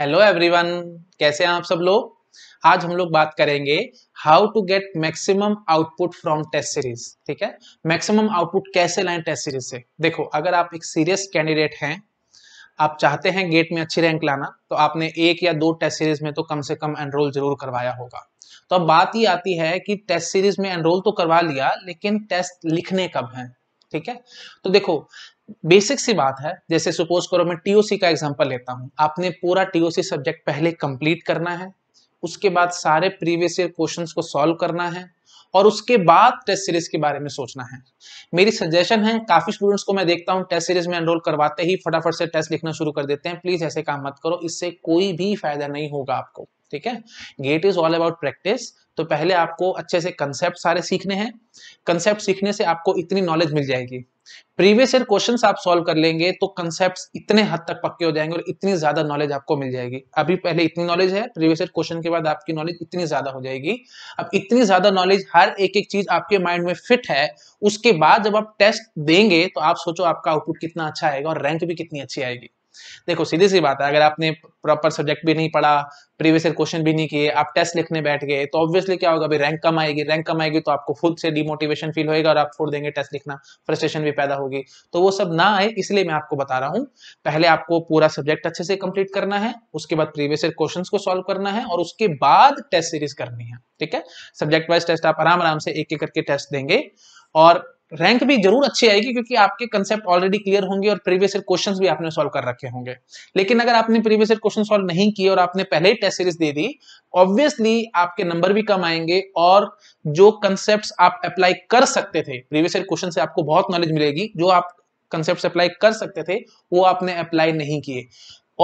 hello everyone कैसे हैं आप सब लोग आज हम लोग बात करेंगे how to get maximum output from test series ठीक है मैक्सिमम आउटपुट कैसे लाएं टेस्ट सीरीज से देखो अगर आप एक सीरियस कैंडिडेट हैं आप चाहते हैं गेट में अच्छी रैंक लाना तो आपने एक या दो टेस्ट सीरीज में तो कम से कम एनरोल जरूर करवाया होगा तो अब बात ये आती है कि टेस्ट सीरीज में एनरोल तो करवा लिया लेकिन टेस्ट लिखने कब है ठीक है तो देखो बेसिक सी बात है जैसे सपोज करो मैं टीओसी का एग्जांपल लेता हूँ आपने पूरा टीओसी सब्जेक्ट पहले कंप्लीट करना है उसके बाद सारे प्रीवियस ईयर क्वेश्चंस को सॉल्व करना है और उसके बाद टेस्ट सीरीज के बारे में सोचना है मेरी सजेशन है काफी स्टूडेंट्स को मैं देखता हूँ टेस्ट सीरीज में एनरोल करवाते ही फटाफट से टेस्ट लिखना शुरू कर देते हैं प्लीज ऐसे काम मत करो इससे कोई भी फायदा नहीं होगा आपको ठीक है GATE is all about practice तो पहले आपको अच्छे से कंसेप्ट सारे सीखने हैं कंसेप्ट सीखने से आपको इतनी नॉलेज मिल जाएगी प्रीवियस ईयर क्वेश्चन आप सॉल्व कर लेंगे तो कंसेप्ट इतने हद तक पक्के हो जाएंगे और इतनी ज्यादा नॉलेज आपको मिल जाएगी अभी पहले इतनी नॉलेज है प्रीवियस ईयर क्वेश्चन के बाद आपकी नॉलेज इतनी ज्यादा हो जाएगी अब इतनी ज्यादा नॉलेज हर एक एक चीज आपके माइंड में फिट है उसके बाद जब आप टेस्ट देंगे तो आप सोचो आपका आउटपुट कितना अच्छा आएगा और रैंक भी कितनी अच्छी आएगी देखो सीधी सी बात है अगर आपने प्रॉपर सब्जेक्ट भी नहीं पढ़ा प्रीवियस ईयर क्वेश्चन भी नहीं किए आप टेस्ट लिखने बैठ गए तो ऑब्वियसली क्या होगा अभी रैंक कम आएगी रैंक कम आएगी तो आपको खुद से डिमोटिवेशन फील होएगा और आप छोड़ देंगे टेस्ट लिखना फ्रस्ट्रेशन भी पैदा होगी तो वो सब ना आए इसलिए मैं आपको बता रहा हूँ पहले आपको पूरा सब्जेक्ट अच्छे से कंप्लीट करना है उसके बाद प्रीवियस ईयर क्वेश्चन को सॉल्व करना है और उसके बाद टेस्ट सीरीज करनी है ठीक है सब्जेक्ट वाइज टेस्ट आप आराम आराम से एक एक करके टेस्ट देंगे और रैंक भी जरूर अच्छी आएगी क्योंकि आपके कंसेप्ट ऑलरेडी क्लियर होंगे और प्रीवियस ईयर क्वेश्चंस भी आपने सॉल्व कर रखे होंगे लेकिन अगर आपने प्रीवियस ईयर क्वेश्चन सॉल्व नहीं किए और आपने पहले ही टेस्ट सीरीज दे दी ऑब्वियसली आपके नंबर भी कम आएंगे और जो कंसेप्ट आप अप्लाई कर सकते थे प्रीवियस ईयर क्वेश्चन से आपको बहुत नॉलेज मिलेगी जो आप कंसेप्ट अप्लाई कर सकते थे वो आपने अप्लाई नहीं किए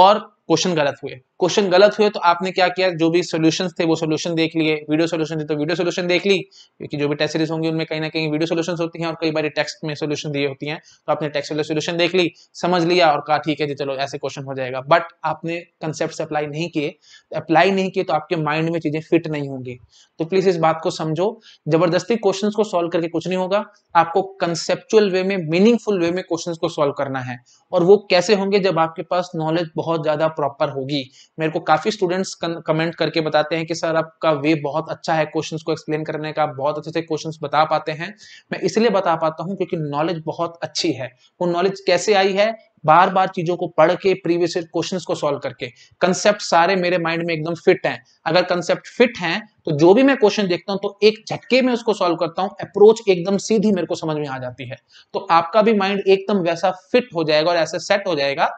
और क्वेश्चन गलत हुए क्वेश्चन गलत हुए तो आपने क्या किया जो भी सोल्यूशन थे वो सोल्यूशन देख लिए वीडियो सोल्यूशन थे तो वीडियो सोल्यूशन देख ली क्योंकि जो भी टेस्ट सीरीज होंगी उनमें कहीं ना कहीं वीडियो सोल्यूशन होती हैं और कई बार टेक्स्ट में सोल्यूशन दिए होती हैं तो आपने टेक्स्ट वाले सोल्यूशन देख ली समझ लिया और कहा ठीक है जी चलो ऐसे क्वेश्चन हो जाएगा बट आपने कंसेप्ट अप्लाई नहीं किए अप्लाई नहीं किए तो आपके माइंड में चीजें फिट नहीं होंगी तो प्लीज इस बात को समझो जबरदस्ती क्वेश्चन को सोल्व करके कुछ नहीं होगा आपको कंसेप्चुअल वे में मीनिंगफुल वे में क्वेश्चन को सोल्व करना है और वो कैसे होंगे जब आपके पास नॉलेज बहुत ज्यादा प्रॉपर होगी मेरे को काफी स्टूडेंट्स कमेंट करके बताते हैं कि सर आपका वे बहुत अच्छा है क्वेश्चंस को एक्सप्लेन करने का बहुत अच्छे से क्वेश्चंस बता पाते हैं मैं इसलिए बता पाता हूँ क्योंकि नॉलेज बहुत अच्छी है वो नॉलेज कैसे आई है बार बार चीजों को पढ़ के प्रीवियस क्वेश्चंस को सॉल्व करके कंसेप्ट सारे मेरे माइंड में एकदम फिट हैं अगर कंसेप्ट फिट हैं तो जो भी मैं क्वेश्चन देखता हूं तो एक झटके में उसको सॉल्व करता हूं अप्रोच एकदम सीधी मेरे को समझ में आ जाती है तो आपका भी माइंड एकदम वैसा फिट हो जाएगा और ऐसे सेट हो जाएगा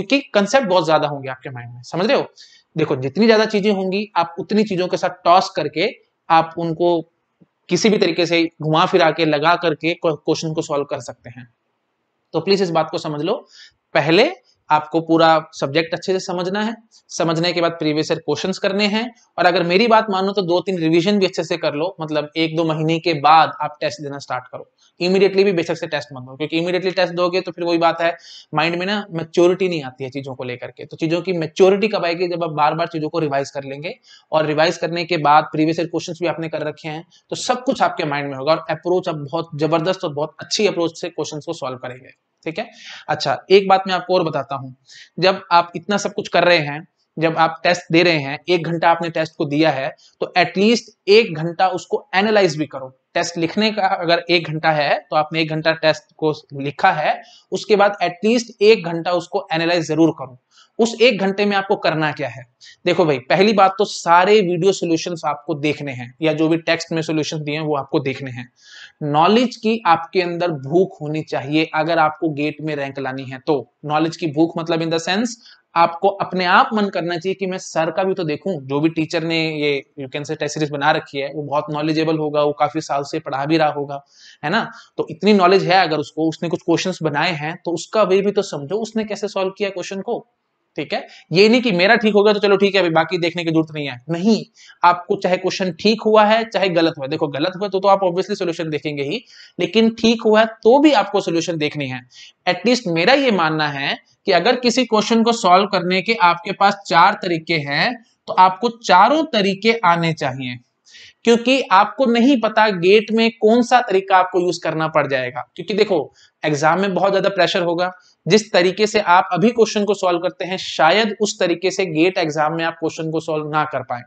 क्योंकि कंसेप्ट बहुत ज्यादा होंगे आपके माइंड में समझ रहे हो देखो जितनी ज्यादा चीजें होंगी आप उतनी चीजों के साथ टॉस करके आप उनको किसी भी तरीके से घुमा फिरा के लगा करके क्वेश्चन को सॉल्व कर सकते हैं तो प्लीज इस बात को समझ लो पहले आपको पूरा सब्जेक्ट अच्छे से समझना है समझने के बाद प्रीवियस ईयर क्वेश्चन करने हैं और अगर मेरी बात मानो तो दो तीन रिवीजन भी अच्छे से कर लो मतलब एक दो महीने के बाद आप टेस्ट देना स्टार्ट करो इमीडिएटली भी बेशक से टेस्ट मत दो क्योंकि इमीडिएटली टेस्ट दोगे तो फिर वही बात है माइंड में ना मेच्योरिटी नहीं आती है चीजों को लेकर के तो चीजों की मेच्योरिटी कब आएगी जब आप बार बार चीजों को रिवाइज कर लेंगे और रिवाइज करने के बाद प्रीवियस क्वेश्चन भी आपने कर रखे हैं तो सब कुछ आपके माइंड में होगा और अप्रोच आप बहुत जबरदस्त और बहुत अच्छी अप्रोच से क्वेश्चन को सॉल्व करेंगे ठीक है अच्छा एक बात मैं आपको और बताता हूँ जब आप इतना सब कुछ कर रहे हैं जब आप टेस्ट दे रहे हैं एक घंटा आपने टेस्ट को दिया है तो एटलीस्ट एक घंटा उसको एनालाइज भी करो टेस्ट लिखने का अगर एक घंटा है तो आपने एक घंटा टेस्ट को लिखा है उसके बाद एटलीस्ट एक घंटा उसको एनालाइज जरूर करो उस एक घंटे में आपको करना क्या है देखो भाई पहली बात तो सारे वीडियो सोल्यूशन आपको देखने हैं या जो भी टेक्स्ट में सोल्यूशन दिए हैं वो आपको देखने हैं नॉलेज की आपके अंदर भूख होनी चाहिए अगर आपको गेट में रैंक लानी है तो नॉलेज की भूख मतलब इन द सेंस आपको अपने आप मन करना चाहिए कि मैं सर का भी तो देखूं जो भी टीचर ने ये you can say test series बना रखी है वो बहुत नॉलेजेबल होगा वो काफी साल से पढ़ा भी रहा होगा है ना तो इतनी नॉलेज है अगर उसको उसने कुछ क्वेश्चन बनाए हैं तो उसका वे भी तो समझो उसने कैसे सॉल्व किया क्वेश्चन को ठीक है ये नहीं कि मेरा ठीक हो गया तो चलो ठीक है अभी बाकी देखने की जरूरत नहीं है नहीं आपको चाहे क्वेश्चन ठीक हुआ है चाहे गलत हुआ है देखो गलत हुआ तो, तो आप ऑब्वियसली सोल्यूशन देखेंगे ही लेकिन ठीक हुआ है तो भी आपको सोल्यूशन देखनी है एटलीस्ट मेरा ये मानना है कि अगर किसी क्वेश्चन को सॉल्व करने के आपके पास चार तरीके हैं तो आपको चारों तरीके आने चाहिए क्योंकि आपको नहीं पता गेट में कौन सा तरीका आपको यूज करना पड़ जाएगा क्योंकि देखो एग्जाम में बहुत ज्यादा प्रेशर होगा जिस तरीके से आप अभी क्वेश्चन को सॉल्व करते हैं शायद उस तरीके से गेट एग्जाम में आप क्वेश्चन को सॉल्व ना कर पाए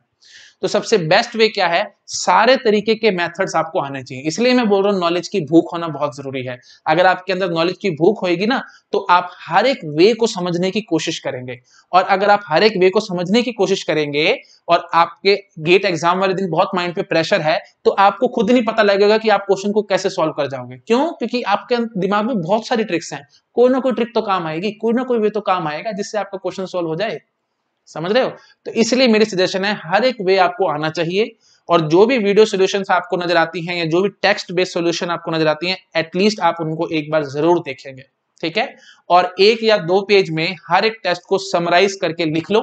तो सबसे बेस्ट वे क्या है सारे तरीके के मेथड्स आपको आने चाहिए इसलिए मैं बोल रहा हूँ नॉलेज की भूख होना बहुत जरूरी है अगर आपके अंदर नॉलेज की भूख होगी ना तो आप हर एक वे को समझने की कोशिश करेंगे और अगर आप हर एक वे को समझने की कोशिश करेंगे और आपके गेट एग्जाम वाले दिन बहुत माइंड पे प्रेशर है तो आपको खुद नहीं पता लगेगा कि आप क्वेश्चन को कैसे सॉल्व कर जाओगे क्यों क्योंकि आपके दिमाग में बहुत सारी ट्रिक्स हैं कोई ना कोई ट्रिक तो काम आएगी कोई ना कोई वे तो काम आएगा जिससे आपका क्वेश्चन सोल्व हो जाए समझ रहे हो तो इसलिए मेरी सजेशन है हर एक वे आपको आना चाहिए और जो भी वीडियो सोल्यूशन आपको नजर आती हैं या जो भी टेक्स्ट बेस्ड सोल्यूशन आपको नजर आती हैं एटलीस्ट आप उनको एक बार जरूर देखेंगे ठीक है और एक या दो पेज में हर एक टेस्ट को समराइज करके लिख लो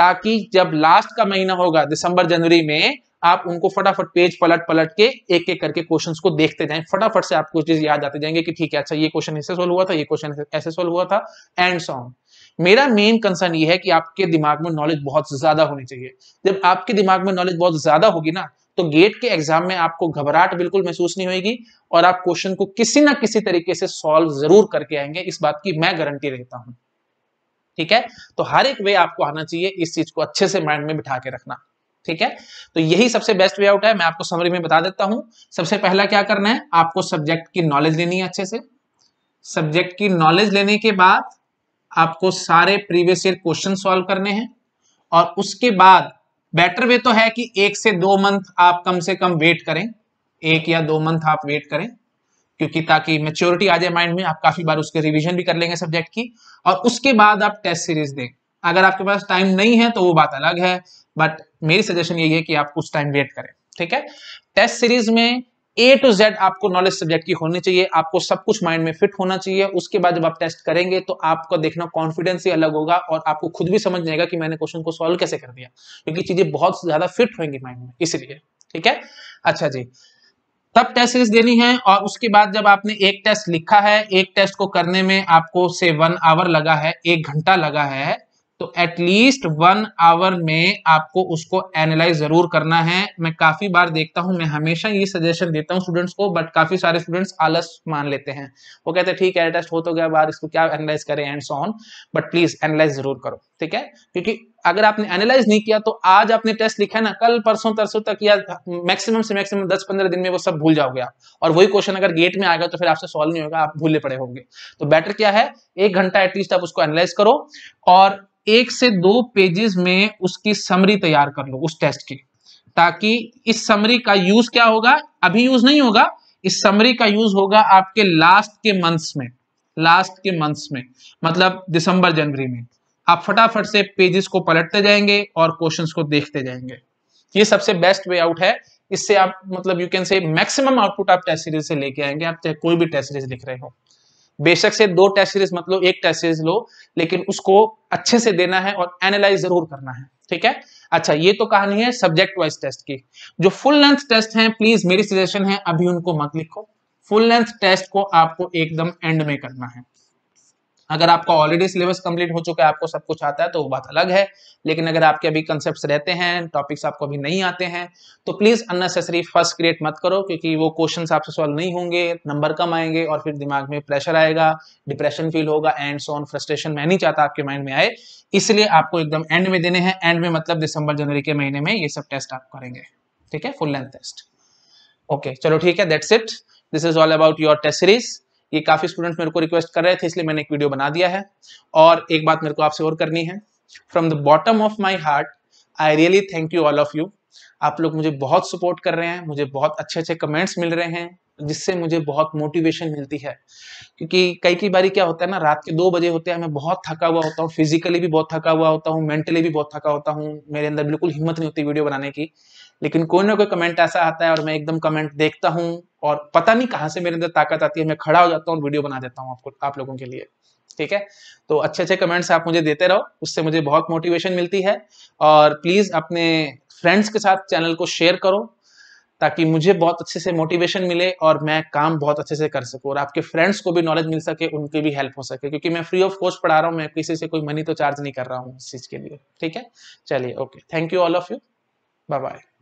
ताकि जब लास्ट का महीना होगा दिसंबर जनवरी में आप उनको फटाफट पेज पलट पलट के एक एक करके क्वेश्चंस को देखते जाएं फटाफट से आपको चीज याद आते जाएंगे कि ठीक है अच्छा ये क्वेश्चन ऐसे सोल्व हुआ था ये क्वेश्चन ऐसे सोल्व हुआ था एंड सॉन्ग मेरा मेन कंसर्न ये है कि आपके दिमाग में नॉलेज बहुत ज्यादा होनी चाहिए जब आपके दिमाग में नॉलेज बहुत ज्यादा होगी ना तो गेट के एग्जाम में आपको घबराहट बिल्कुल महसूस नहीं होगी और आप क्वेश्चन को किसी ना किसी तरीके से सॉल्व जरूर करके आएंगे इस बात की मैं गारंटी रहता हूं ठीक है तो हर एक वे आपको आना चाहिए इस चीज को अच्छे से माइंड में बिठा के रखना ठीक है तो यही सबसे बेस्ट वे आउट है मैं आपको समरी में बता देता हूं सबसे पहला क्या करना है आपको सब्जेक्ट की नॉलेज लेनी है अच्छे से सब्जेक्ट की नॉलेज लेने के बाद आपको सारे प्रीवियस ईयर क्वेश्चन सॉल्व करने हैं और उसके बाद बेटर वे तो है कि एक से दो मंथ आप कम से कम वेट करें एक या दो मंथ आप वेट करें क्योंकि ताकि मेच्योरिटी आ जाए माइंड में आप काफी बार उसके रिवीजन भी कर लेंगे सब्जेक्ट की और उसके बाद आप टेस्ट सीरीज दें अगर आपके पास टाइम नहीं है तो वो बात अलग है बट मेरी सजेशन यही है कि आप कुछ टाइम वेट करें ठीक है टेस्ट सीरीज में ए टू जेड आपको नॉलेज सब्जेक्ट की होनी चाहिए आपको सब कुछ माइंड में फिट होना चाहिए उसके बाद जब आप टेस्ट करेंगे तो आपका देखना कॉन्फिडेंस ही अलग होगा और आपको खुद भी समझ जाएगा कि मैंने क्वेश्चन को सॉल्व कैसे कर दिया क्योंकि चीजें बहुत ज्यादा फिट होंगी माइंड में इसलिए ठीक है अच्छा जी तब टेस्ट सीरीज देनी है और उसके बाद जब आपने एक टेस्ट लिखा है एक टेस्ट को करने में आपको से वन आवर लगा है एक घंटा लगा है तो एटलीस्ट वन आवर में आपको उसको एनालाइज जरूर करना है मैं काफी बार देखता हूं मैं हमेशा ये सजेशन देता हूं स्टूडेंट्स को बट काफी सारे स्टूडेंट्स आलस मान लेते हैं वो कहते हैं ठीक है टेस्ट हो तो गया बार इसको क्या एनालाइज करें and so on but please analyse जरूर करो ठीक है क्योंकि अगर आपने एनालाइज नहीं किया तो आज आपने टेस्ट लिखा है ना कल परसों तरसों तक या मैक्सिमम से मैक्सिमम दस पंद्रह दिन में वो सब भूल जाओगे आप और वही क्वेश्चन अगर गेट में आएगा तो फिर आपसे सॉल्व नहीं होगा आप भूले पड़े होंगे तो बेटर क्या है एक घंटा एटलीस्ट आप उसको एनालाइज करो और एक से दो पेजेस में उसकी समरी तैयार कर लो उस टेस्ट की ताकि इस समरी का यूज क्या होगा अभी यूज नहीं होगा इस समरी का यूज होगा आपके लास्ट के मंथ्स में लास्ट के मंथ्स में मतलब दिसंबर जनवरी में आप फटाफट से पेजेस को पलटते जाएंगे और क्वेश्चन को देखते जाएंगे ये सबसे बेस्ट वे आउट है इससे आप मतलब you can say maximum output आप टेस्ट सीरीज से लेके आएंगे आप चाहे कोई भी टेस्ट सीरीज लिख रहे हो बेशक से दो टेस्ट सीरीज मतलब एक टेस्ट सीरीज लो लेकिन उसको अच्छे से देना है और एनालाइज जरूर करना है ठीक है अच्छा ये तो कहानी है सब्जेक्ट वाइज टेस्ट की जो फुल लेंथ टेस्ट हैं प्लीज मेरी सजेशन है अभी उनको मत लिखो फुल लेंथ टेस्ट को आपको एकदम एंड में करना है अगर आपका ऑलरेडी सिलेबस कंप्लीट हो चुका है आपको सब कुछ आता है तो वो बात अलग है लेकिन अगर आपके अभी कंसेप्ट रहते हैं टॉपिक्स आपको अभी नहीं आते हैं तो प्लीज अननेसेसरी फर्स्ट क्रिएट मत करो क्योंकि वो क्वेश्चन आपसे सॉल्व नहीं होंगे नंबर कम आएंगे और फिर दिमाग में प्रेशर आएगा डिप्रेशन फील होगा एंड सोन फ्रस्ट्रेशन मैं नहीं चाहता आपके माइंड में आए इसलिए आपको एकदम एंड में देने हैं एंड में मतलब दिसंबर जनवरी के महीने में ये सब टेस्ट आप करेंगे ठीक है फुल लेंथ टेस्ट ओके चलो ठीक है that's it this is all about your test series ये काफ़ी स्टूडेंट्स मेरे को रिक्वेस्ट कर रहे थे इसलिए मैंने एक वीडियो बना दिया है और एक बात मेरे को आपसे और करनी है from the bottom of my heart I really thank you all of you आप लोग मुझे बहुत सपोर्ट कर रहे हैं मुझे बहुत अच्छे अच्छे कमेंट्स मिल रहे हैं जिससे मुझे बहुत मोटिवेशन मिलती है क्योंकि कई कई बारी क्या होता है ना रात के दो बजे होते हैं मैं बहुत थका हुआ होता हूँ फिजिकली भी बहुत थका हुआ होता हूँ मेंटली भी बहुत थका होता हूँ मेरे अंदर बिल्कुल हिम्मत नहीं होती वीडियो बनाने की लेकिन कोई ना कोई कमेंट ऐसा आता है और मैं एकदम कमेंट देखता हूँ और पता नहीं कहाँ से मेरे अंदर ताकत आती है मैं खड़ा हो जाता हूँ वीडियो बना देता हूँ आपको आप लोगों के लिए ठीक है तो अच्छे अच्छे कमेंट्स आप मुझे देते रहो उससे मुझे बहुत मोटिवेशन मिलती है और प्लीज़ अपने फ्रेंड्स के साथ चैनल को शेयर करो ताकि मुझे बहुत अच्छे से मोटिवेशन मिले और मैं काम बहुत अच्छे से कर सकूँ और आपके फ्रेंड्स को भी नॉलेज मिल सके उनकी भी हेल्प हो सके क्योंकि मैं फ्री ऑफ कॉस्ट पढ़ा रहा हूँ मैं किसी से कोई मनी तो चार्ज नहीं कर रहा हूँ इस चीज़ के लिए ठीक है चलिए okay thank you all of you bye bye